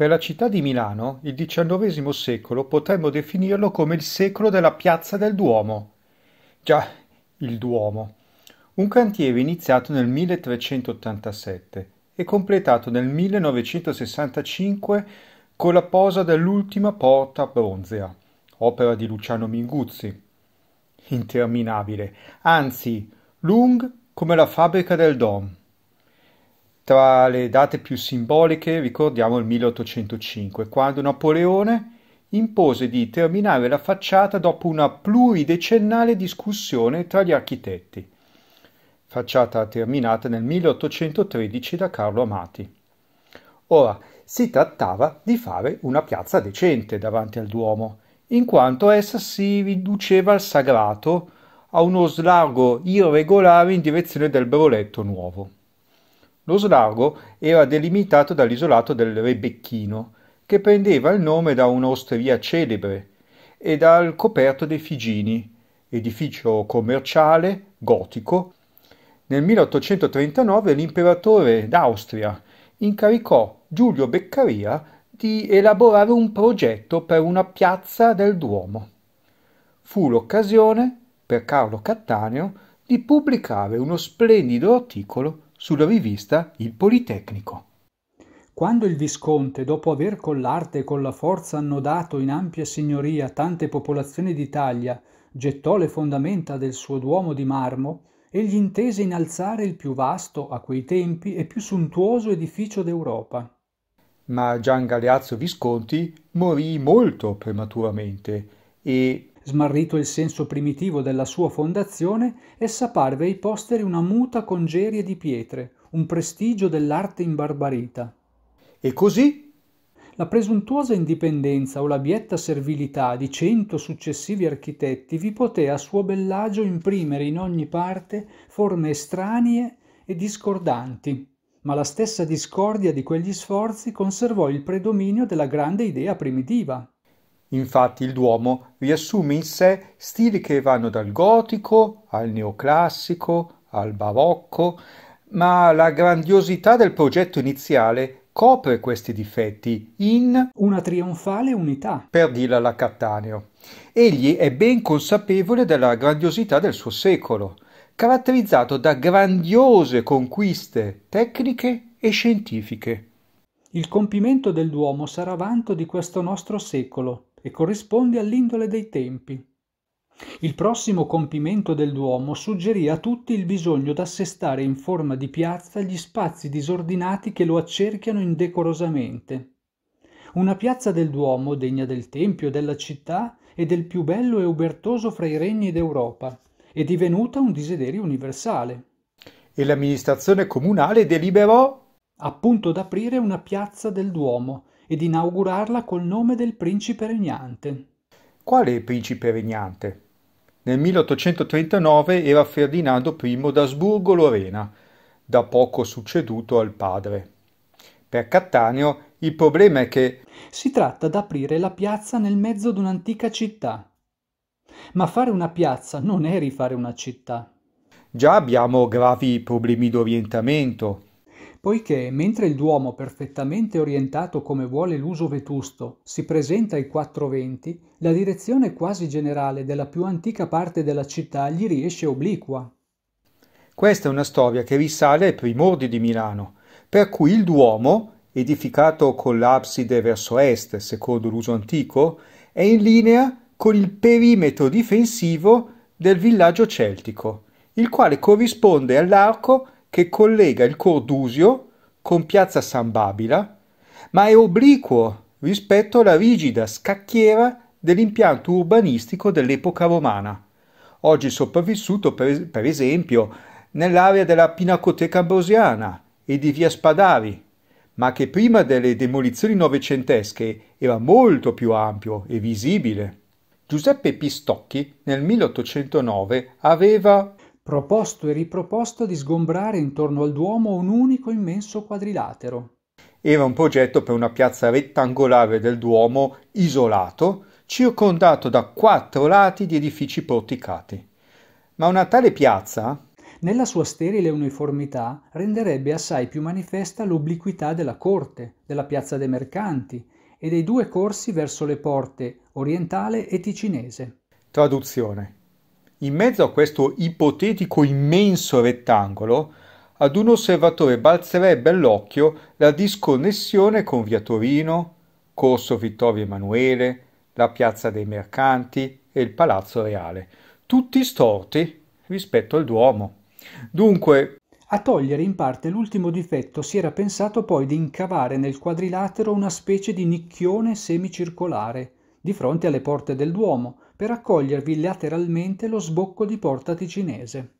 Per la città di Milano il XIX secolo potremmo definirlo come il secolo della piazza del Duomo. Già, il Duomo. Un cantiere iniziato nel 1387 e completato nel 1965 con la posa dell'ultima porta bronzea, opera di Luciano Minguzzi. Interminabile, anzi, lung come la fabbrica del Dom. Tra le date più simboliche ricordiamo il 1805, quando Napoleone impose di terminare la facciata dopo una pluridecennale discussione tra gli architetti. Facciata terminata nel 1813 da Carlo Amati. Ora, si trattava di fare una piazza decente davanti al Duomo, in quanto essa si riduceva al sagrato, a uno slargo irregolare in direzione del Broletto Nuovo. Lo slago era delimitato dall'isolato del Rebecchino, che prendeva il nome da un'osteria celebre, e dal coperto dei Figini, edificio commerciale gotico. Nel 1839 l'imperatore d'Austria incaricò Giulio Beccaria di elaborare un progetto per una piazza del Duomo. Fu l'occasione per Carlo Cattaneo di pubblicare uno splendido articolo sulla rivista Il Politecnico. Quando il Visconte, dopo aver con l'arte e con la forza annodato in ampia signoria tante popolazioni d'Italia, gettò le fondamenta del suo duomo di marmo, egli intese innalzare il più vasto a quei tempi e più suntuoso edificio d'Europa. Ma Gian Galeazzo Visconti morì molto prematuramente e Smarrito il senso primitivo della sua fondazione, essa parve ai posteri una muta congerie di pietre, un prestigio dell'arte imbarbarita. E così la presuntuosa indipendenza o la bietta servilità di cento successivi architetti vi poté a suo bellagio imprimere in ogni parte forme estranee e discordanti, ma la stessa discordia di quegli sforzi conservò il predominio della grande idea primitiva. Infatti il Duomo riassume in sé stili che vanno dal gotico al neoclassico al barocco, ma la grandiosità del progetto iniziale copre questi difetti in una trionfale unità, per dirla la Cattaneo. Egli è ben consapevole della grandiosità del suo secolo, caratterizzato da grandiose conquiste tecniche e scientifiche. Il compimento del Duomo sarà vanto di questo nostro secolo, e corrisponde all'indole dei tempi. Il prossimo compimento del Duomo suggerì a tutti il bisogno d'assestare in forma di piazza gli spazi disordinati che lo accerchiano indecorosamente. Una piazza del Duomo degna del Tempio, e della città e del più bello e ubertoso fra i regni d'Europa, è divenuta un desiderio universale. E l'amministrazione comunale deliberò appunto d'aprire una piazza del Duomo, ed inaugurarla col nome del principe regnante. Qual è il principe regnante? Nel 1839 era Ferdinando I d'Asburgo-Lorena, da poco succeduto al padre. Per Cattaneo il problema è che si tratta d'aprire la piazza nel mezzo di un'antica città. Ma fare una piazza non è rifare una città. Già abbiamo gravi problemi d'orientamento, poiché mentre il Duomo perfettamente orientato come vuole l'uso vetusto si presenta ai quattro venti, la direzione quasi generale della più antica parte della città gli riesce obliqua. Questa è una storia che risale ai primordi di Milano, per cui il Duomo, edificato con l'abside verso est, secondo l'uso antico, è in linea con il perimetro difensivo del villaggio celtico, il quale corrisponde all'arco che collega il Cordusio con piazza San Babila, ma è obliquo rispetto alla rigida scacchiera dell'impianto urbanistico dell'epoca romana, oggi sopravvissuto per, per esempio nell'area della Pinacoteca Ambrosiana e di via Spadari, ma che prima delle demolizioni novecentesche era molto più ampio e visibile. Giuseppe Pistocchi nel 1809 aveva proposto e riproposto di sgombrare intorno al Duomo un unico immenso quadrilatero. Era un progetto per una piazza rettangolare del Duomo isolato, circondato da quattro lati di edifici porticati. Ma una tale piazza, nella sua sterile uniformità, renderebbe assai più manifesta l'obliquità della corte, della piazza dei mercanti e dei due corsi verso le porte orientale e ticinese. Traduzione in mezzo a questo ipotetico immenso rettangolo, ad un osservatore balzerebbe all'occhio la disconnessione con Via Torino, Corso Vittorio Emanuele, la Piazza dei Mercanti e il Palazzo Reale, tutti storti rispetto al Duomo. Dunque, a togliere in parte l'ultimo difetto si era pensato poi di incavare nel quadrilatero una specie di nicchione semicircolare di fronte alle porte del Duomo, per accogliervi lateralmente lo sbocco di porta ticinese.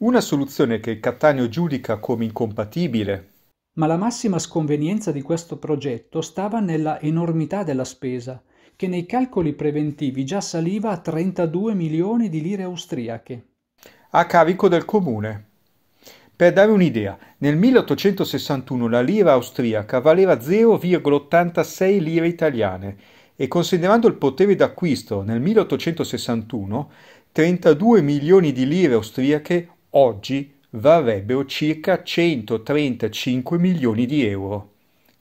Una soluzione che Cattaneo giudica come incompatibile. Ma la massima sconvenienza di questo progetto stava nella enormità della spesa, che nei calcoli preventivi già saliva a 32 milioni di lire austriache. A carico del comune. Per dare un'idea, nel 1861 la lira austriaca valeva 0,86 lire italiane, e considerando il potere d'acquisto nel 1861, 32 milioni di lire austriache oggi varrebbero circa 135 milioni di euro.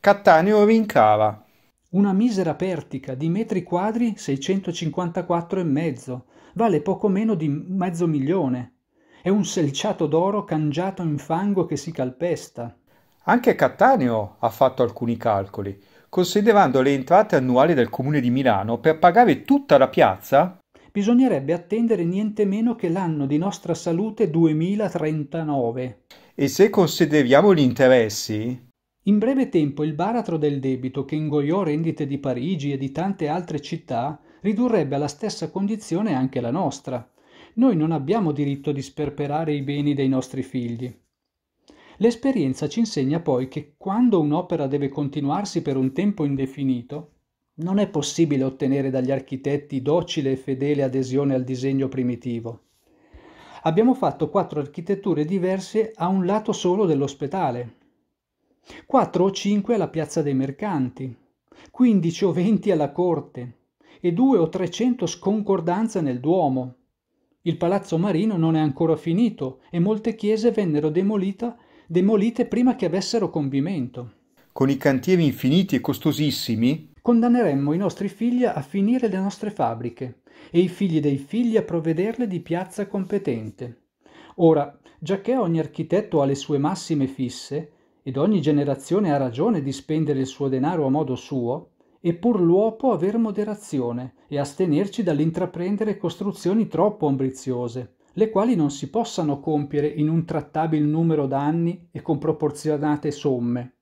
Cattaneo rincava. Una misera pertica di metri quadri 654 e mezzo, vale poco meno di mezzo milione. È un selciato d'oro cangiato in fango che si calpesta. Anche Cattaneo ha fatto alcuni calcoli considerando le entrate annuali del Comune di Milano per pagare tutta la piazza, bisognerebbe attendere niente meno che l'anno di nostra salute 2039. E se consideriamo gli interessi? In breve tempo il baratro del debito che ingoiò rendite di Parigi e di tante altre città ridurrebbe alla stessa condizione anche la nostra. Noi non abbiamo diritto di sperperare i beni dei nostri figli. L'esperienza ci insegna poi che quando un'opera deve continuarsi per un tempo indefinito, non è possibile ottenere dagli architetti docile e fedele adesione al disegno primitivo. Abbiamo fatto quattro architetture diverse a un lato solo dell'ospedale, quattro o cinque alla piazza dei mercanti, 15 o 20 alla corte e 2 o 300 sconcordanze nel Duomo. Il palazzo marino non è ancora finito e molte chiese vennero demolite demolite prima che avessero compimento. Con i cantieri infiniti e costosissimi, condanneremmo i nostri figli a finire le nostre fabbriche e i figli dei figli a provvederle di piazza competente. Ora, giacché ogni architetto ha le sue massime fisse, ed ogni generazione ha ragione di spendere il suo denaro a modo suo, è pur l'uopo aver moderazione e astenerci dall'intraprendere costruzioni troppo ambiziose, le quali non si possano compiere in un trattabile numero d'anni e con proporzionate somme.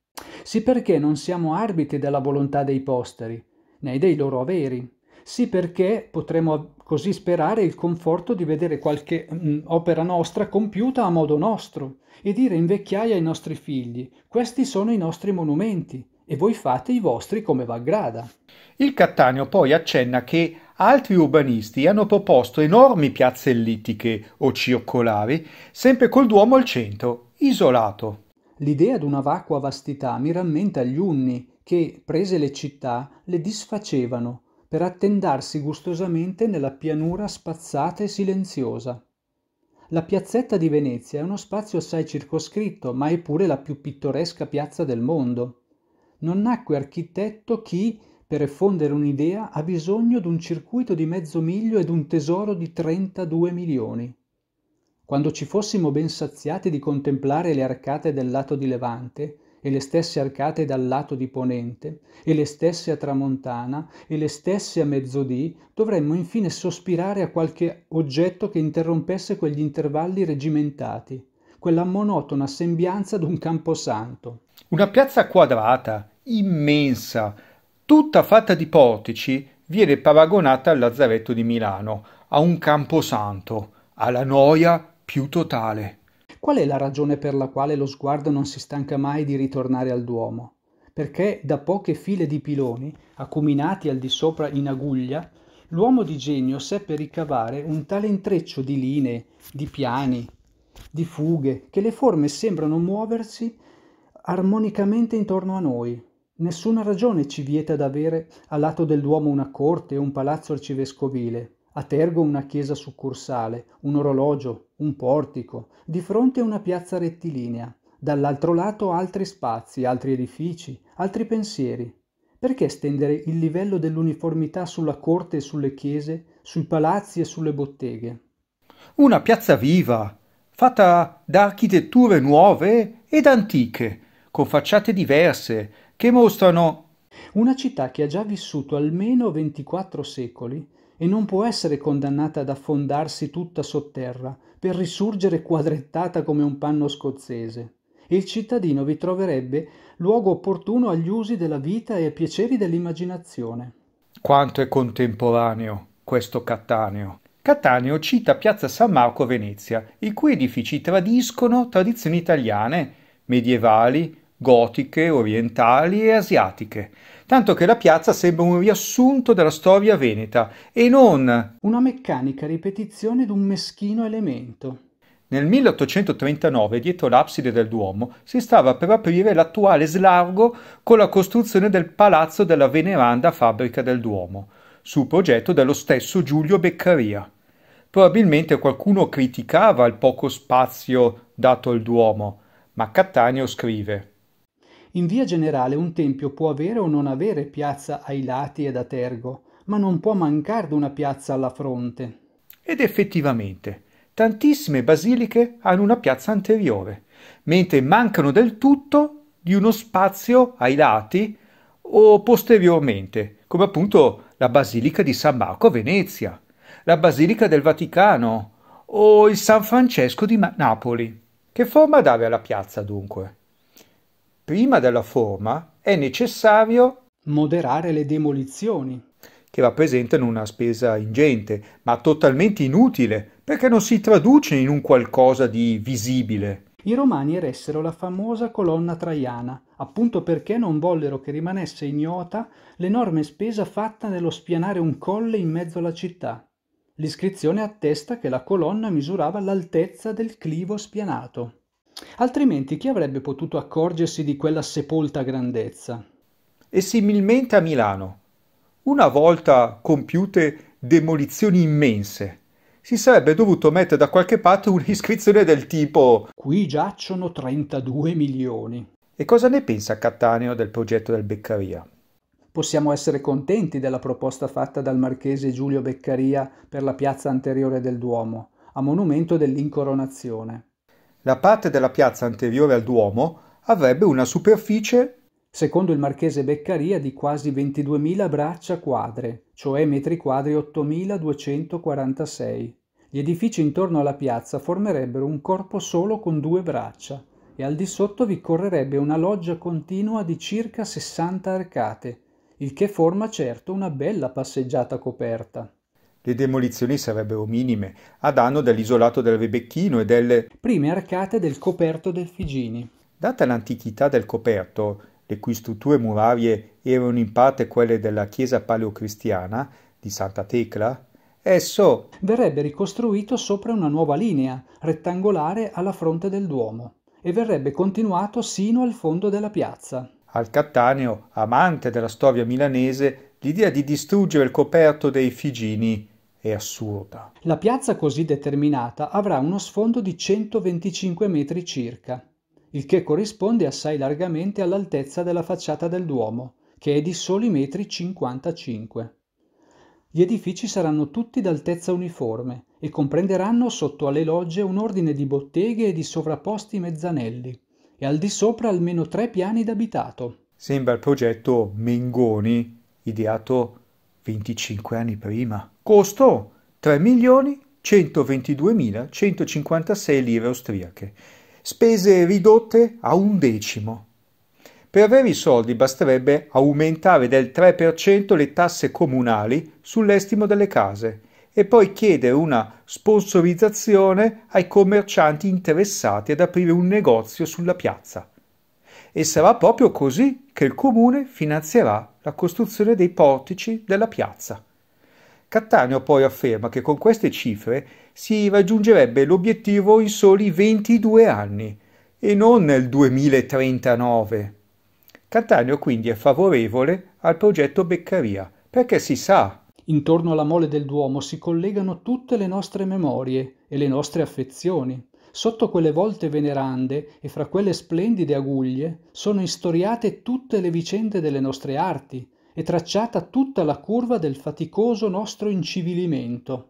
Sì perché non siamo arbitri della volontà dei posteri, né dei loro averi. Sì perché potremo così sperare il conforto di vedere qualche mh, mm, opera nostra compiuta a modo nostro e dire in vecchiaia ai nostri figli, questi sono i nostri monumenti e voi fate i vostri come v'aggrada. Il Cattaneo poi accenna che altri urbanisti hanno proposto enormi piazze ellittiche o circolari, sempre col Duomo al centro, isolato. L'idea di una vacua vastità mi rammenta gli unni che, prese le città, le disfacevano per attendarsi gustosamente nella pianura spazzata e silenziosa. La piazzetta di Venezia è uno spazio assai circoscritto, ma è pure la più pittoresca piazza del mondo. Non nacque architetto chi, per effondere un'idea ha bisogno di un circuito di mezzo miglio ed un tesoro di 32 milioni. Quando ci fossimo ben saziati di contemplare le arcate del lato di Levante, e le stesse arcate dal lato di Ponente, e le stesse a Tramontana, e le stesse a mezzodì, dovremmo infine sospirare a qualche oggetto che interrompesse quegli intervalli regimentati, quella monotona sembianza d'un camposanto. Una piazza quadrata, immensa, tutta fatta di portici, viene paragonata al lazzaretto di Milano, a un camposanto, alla noia più totale. Qual è la ragione per la quale lo sguardo non si stanca mai di ritornare al Duomo? Perché da poche file di piloni, acuminati al di sopra in aguglia, l'uomo di genio seppe ricavare un tale intreccio di linee, di piani, di fughe, che le forme sembrano muoversi armonicamente intorno a noi, Nessuna ragione ci vieta d'avere a lato del Duomo una corte, o un palazzo arcivescovile, a Tergo una chiesa succursale, un orologio, un portico, di fronte una piazza rettilinea, dall'altro lato altri spazi, altri edifici, altri pensieri. Perché stendere il livello dell'uniformità sulla corte e sulle chiese, sui palazzi e sulle botteghe? Una piazza viva, fatta da architetture nuove ed antiche, con facciate diverse, che mostrano una città che ha già vissuto almeno 24 secoli e non può essere condannata ad affondarsi tutta sotterra per risurgere quadrettata come un panno scozzese. Il cittadino vi troverebbe luogo opportuno agli usi della vita e ai piaceri dell'immaginazione. Quanto è contemporaneo questo Cattaneo. Cattaneo cita Piazza San Marco a Venezia, i cui edifici tradiscono tradizioni italiane, medievali, gotiche, orientali e asiatiche, tanto che la piazza sembra un riassunto della storia veneta e non una meccanica ripetizione di un meschino elemento. Nel 1839, dietro l'abside del Duomo, si stava per aprire l'attuale slargo con la costruzione del palazzo della veneranda fabbrica del Duomo, su progetto dello stesso Giulio Beccaria. Probabilmente qualcuno criticava il poco spazio dato al Duomo, ma Cattaneo scrive in via generale un tempio può avere o non avere piazza ai lati e da tergo, ma non può mancare di una piazza alla fronte. Ed effettivamente, tantissime basiliche hanno una piazza anteriore, mentre mancano del tutto di uno spazio ai lati o posteriormente, come appunto la Basilica di San Marco a Venezia, la Basilica del Vaticano o il San Francesco di Ma Napoli. Che forma dare alla piazza dunque? prima della forma è necessario moderare le demolizioni, che rappresentano una spesa ingente, ma totalmente inutile, perché non si traduce in un qualcosa di visibile. I romani eressero la famosa colonna traiana, appunto perché non vollero che rimanesse ignota l'enorme spesa fatta nello spianare un colle in mezzo alla città. L'iscrizione attesta che la colonna misurava l'altezza del clivo spianato. Altrimenti chi avrebbe potuto accorgersi di quella sepolta grandezza? E similmente a Milano. Una volta compiute demolizioni immense, si sarebbe dovuto mettere da qualche parte un'iscrizione del tipo Qui giacciono 32 milioni. E cosa ne pensa Cattaneo del progetto del Beccaria? Possiamo essere contenti della proposta fatta dal marchese Giulio Beccaria per la piazza anteriore del Duomo, a monumento dell'incoronazione. La parte della piazza anteriore al Duomo avrebbe una superficie, secondo il marchese Beccaria, di quasi 22.000 braccia quadre, cioè metri quadri 8.246. Gli edifici intorno alla piazza formerebbero un corpo solo con due braccia e al di sotto vi correrebbe una loggia continua di circa 60 arcate, il che forma certo una bella passeggiata coperta. Le demolizioni sarebbero minime, a danno dell'isolato del Rebecchino e delle prime arcate del coperto del Figini. Data l'antichità del coperto, le cui strutture murarie erano in parte quelle della chiesa paleocristiana di Santa Tecla, esso verrebbe ricostruito sopra una nuova linea, rettangolare alla fronte del Duomo, e verrebbe continuato sino al fondo della piazza. Al Cattaneo, amante della storia milanese, l'idea di distruggere il coperto dei Figini è assurda. La piazza così determinata avrà uno sfondo di 125 metri circa, il che corrisponde assai largamente all'altezza della facciata del Duomo, che è di soli metri 55. Gli edifici saranno tutti d'altezza uniforme e comprenderanno sotto alle logge un ordine di botteghe e di sovrapposti mezzanelli e al di sopra almeno tre piani d'abitato. Sembra il progetto Mengoni, ideato 25 anni prima, Costo 3.122.156 lire austriache, spese ridotte a un decimo. Per avere i soldi basterebbe aumentare del 3% le tasse comunali sull'estimo delle case e poi chiedere una sponsorizzazione ai commercianti interessati ad aprire un negozio sulla piazza. E sarà proprio così che il comune finanzierà la costruzione dei portici della piazza. Cattaneo poi afferma che con queste cifre si raggiungerebbe l'obiettivo in soli 22 anni e non nel 2039. Cattaneo quindi è favorevole al progetto Beccaria perché si sa Intorno alla mole del Duomo si collegano tutte le nostre memorie e le nostre affezioni. Sotto quelle volte venerande e fra quelle splendide aguglie sono istoriate tutte le vicende delle nostre arti e tracciata tutta la curva del faticoso nostro incivilimento.